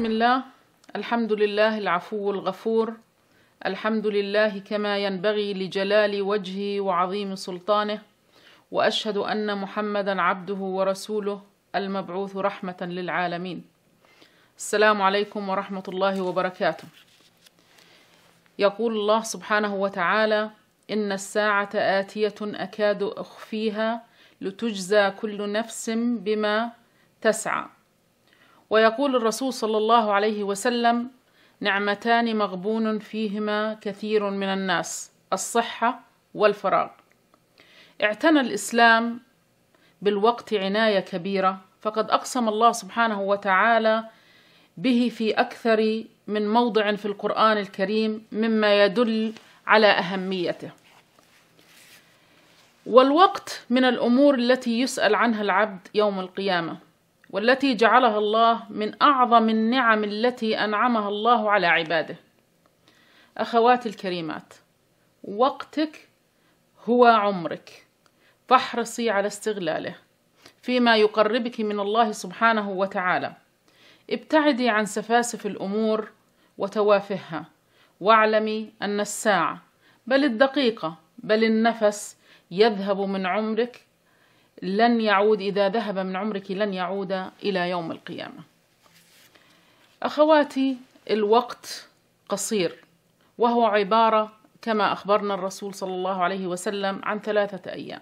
بسم الله الحمد لله العفو الغفور الحمد لله كما ينبغي لجلال وجهه وعظيم سلطانه واشهد ان محمدا عبده ورسوله المبعوث رحمه للعالمين السلام عليكم ورحمه الله وبركاته يقول الله سبحانه وتعالى ان الساعه اتيه اكاد اخفيها لتجزى كل نفس بما تسعى ويقول الرسول صلى الله عليه وسلم نعمتان مغبون فيهما كثير من الناس الصحة والفراغ اعتنى الإسلام بالوقت عناية كبيرة فقد أقسم الله سبحانه وتعالى به في أكثر من موضع في القرآن الكريم مما يدل على أهميته والوقت من الأمور التي يسأل عنها العبد يوم القيامة والتي جعلها الله من اعظم النعم التي انعمها الله على عباده اخواتي الكريمات وقتك هو عمرك فاحرصي على استغلاله فيما يقربك من الله سبحانه وتعالى ابتعدي عن سفاسف الامور وتوافهها واعلمي ان الساعه بل الدقيقه بل النفس يذهب من عمرك لن يعود إذا ذهب من عمرك لن يعود إلى يوم القيامة أخواتي الوقت قصير وهو عبارة كما أخبرنا الرسول صلى الله عليه وسلم عن ثلاثة أيام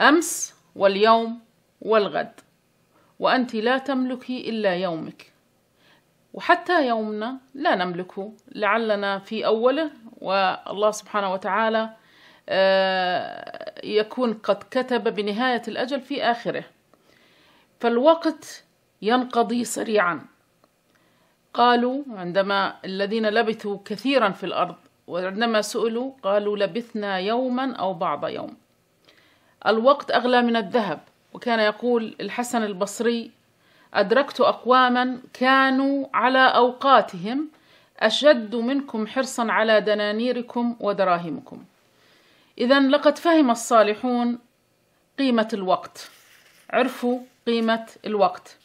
أمس واليوم والغد وأنت لا تملكي إلا يومك وحتى يومنا لا نملكه لعلنا في أوله والله سبحانه وتعالى آه، يكون قد كتب بنهاية الأجل في آخره فالوقت ينقضي سريعا قالوا عندما الذين لبثوا كثيرا في الأرض وعندما سئلوا قالوا لبثنا يوما أو بعض يوم الوقت أغلى من الذهب وكان يقول الحسن البصري أدركت أقواما كانوا على أوقاتهم أشد منكم حرصا على دنانيركم ودراهمكم إذا لقد فهم الصالحون قيمة الوقت عرفوا قيمة الوقت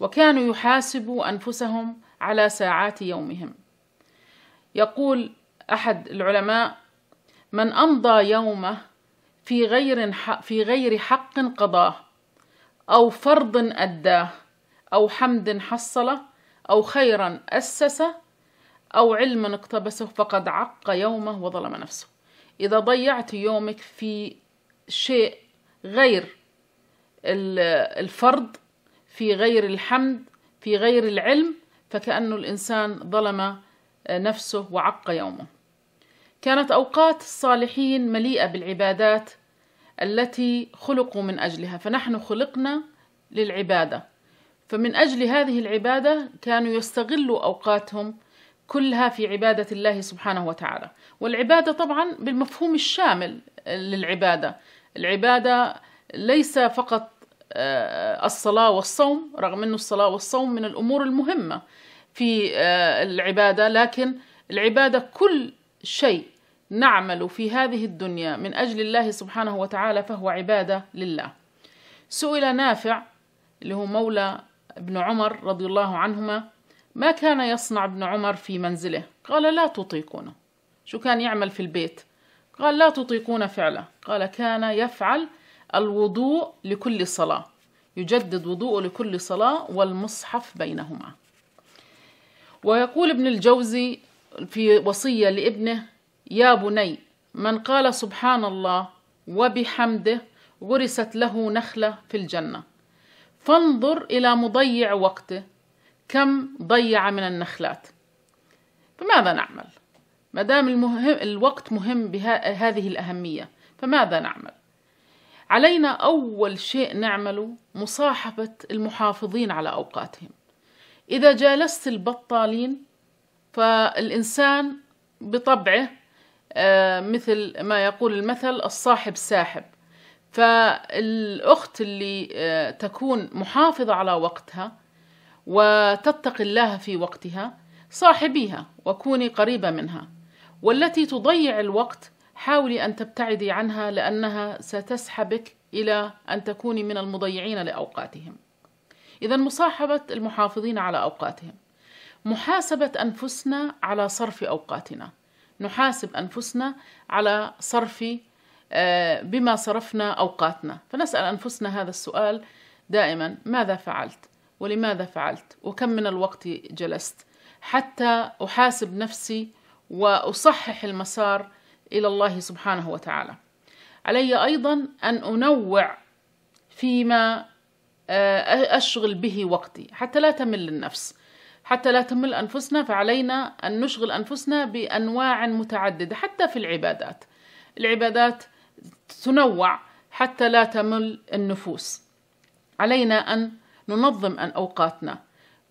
وكانوا يحاسبوا أنفسهم على ساعات يومهم يقول أحد العلماء من أمضى يومه في غير في غير حق قضاه أو فرض أداه أو حمد حصله أو خيرا أسسه أو علم اقتبسه فقد عق يومه وظلم نفسه إذا ضيعت يومك في شيء غير الفرض في غير الحمد في غير العلم فكأنه الإنسان ظلم نفسه وعق يومه كانت أوقات الصالحين مليئة بالعبادات التي خلقوا من أجلها فنحن خلقنا للعبادة فمن أجل هذه العبادة كانوا يستغلوا أوقاتهم كلها في عبادة الله سبحانه وتعالى والعبادة طبعا بالمفهوم الشامل للعبادة العبادة ليس فقط آه، الصلاة والصوم رغم أن الصلاة والصوم من الأمور المهمة في آه، العبادة لكن العبادة كل شيء نعمل في هذه الدنيا من أجل الله سبحانه وتعالى فهو عبادة لله سئل نافع اللي هو مولى ابن عمر رضي الله عنهما ما كان يصنع ابن عمر في منزله قال لا تطيقونه شو كان يعمل في البيت قال لا تطيقون فعله قال كان يفعل الوضوء لكل صلاة يجدد وضوءه لكل صلاة والمصحف بينهما ويقول ابن الجوزي في وصية لابنه يا بني من قال سبحان الله وبحمده غرست له نخلة في الجنة فانظر إلى مضيع وقته كم ضيع من النخلات فماذا نعمل ما دام المهم الوقت مهم بهذه الأهمية فماذا نعمل علينا أول شيء نعمله مصاحبة المحافظين على أوقاتهم إذا جالست البطالين فالإنسان بطبعه آه، مثل ما يقول المثل الصاحب ساحب فالأخت اللي آه، تكون محافظة على وقتها وتتقي الله في وقتها صاحبيها وكوني قريبة منها والتي تضيع الوقت حاولي أن تبتعدي عنها لأنها ستسحبك إلى أن تكوني من المضيعين لأوقاتهم إذا مصاحبة المحافظين على أوقاتهم محاسبة أنفسنا على صرف أوقاتنا نحاسب أنفسنا على صرف آه، بما صرفنا أوقاتنا فنسأل أنفسنا هذا السؤال دائما ماذا فعلت ولماذا فعلت وكم من الوقت جلست حتى احاسب نفسي واصحح المسار الى الله سبحانه وتعالى علي ايضا ان انوع فيما آه، اشغل به وقتي حتى لا تمل النفس حتى لا تمل انفسنا فعلينا ان نشغل انفسنا بانواع متعدده حتى في العبادات العبادات تنوع حتى لا تمل النفوس علينا ان ننظم أن أوقاتنا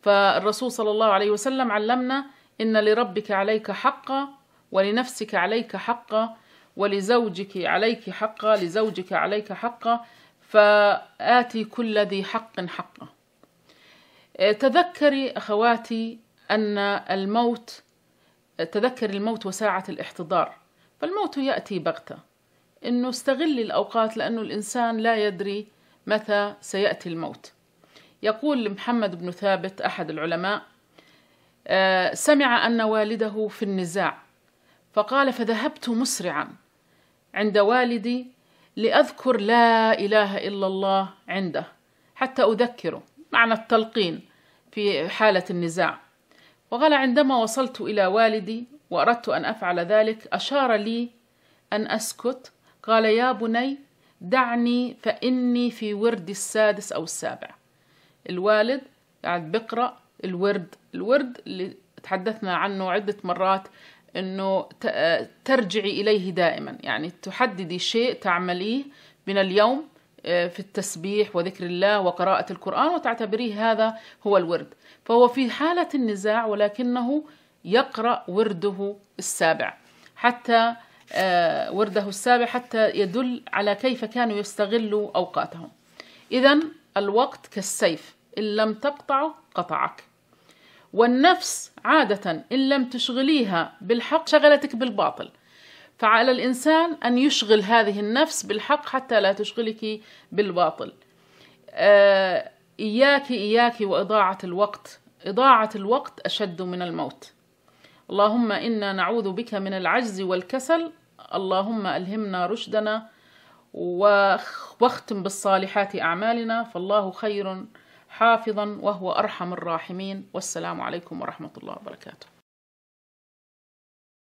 فالرسول صلى الله عليه وسلم علمنا إن لربك عليك حقا ولنفسك عليك حقا ولزوجك عليك حقا لزوجك عليك حقا فآتي كل ذي حق حقه آه، تذكري أخواتي أن الموت آه، تذكر الموت وساعة الاحتضار فالموت يأتي بغتة إنه استغلي الأوقات لأنه الإنسان لا يدري متى سيأتي الموت يقول محمد بن ثابت أحد العلماء آه، سمع أن والده في النزاع فقال فذهبت مسرعا عند والدي لأذكر لا إله إلا الله عنده حتى أذكره معنى التلقين في حالة النزاع وقال عندما وصلت إلى والدي وأردت أن أفعل ذلك أشار لي أن أسكت قال يا بني دعني فإني في وردي السادس أو السابع الوالد قاعد بقرأ الورد الورد اللي تحدثنا عنه عدة مرات أنه ترجعي إليه دائما يعني تحددي شيء تعمليه من اليوم آه، في التسبيح وذكر الله وقراءة القرآن وتعتبريه هذا هو الورد فهو في حالة النزاع ولكنه يقرأ ورده السابع حتى آه، ورده السابع حتى يدل على كيف كانوا يستغلوا أوقاتهم إذا الوقت كالسيف إن لم تقطعه قطعك والنفس عادة إن لم تشغليها بالحق شغلتك بالباطل فعلى الإنسان أن يشغل هذه النفس بالحق حتى لا تشغلك بالباطل آه، إياك إياك وإضاعة الوقت إضاعة الوقت أشد من الموت اللهم إنا نعوذ بك من العجز والكسل اللهم ألهمنا رشدنا واختم بالصالحات أعمالنا فالله خير حافظا وهو ارحم الراحمين والسلام عليكم ورحمه الله وبركاته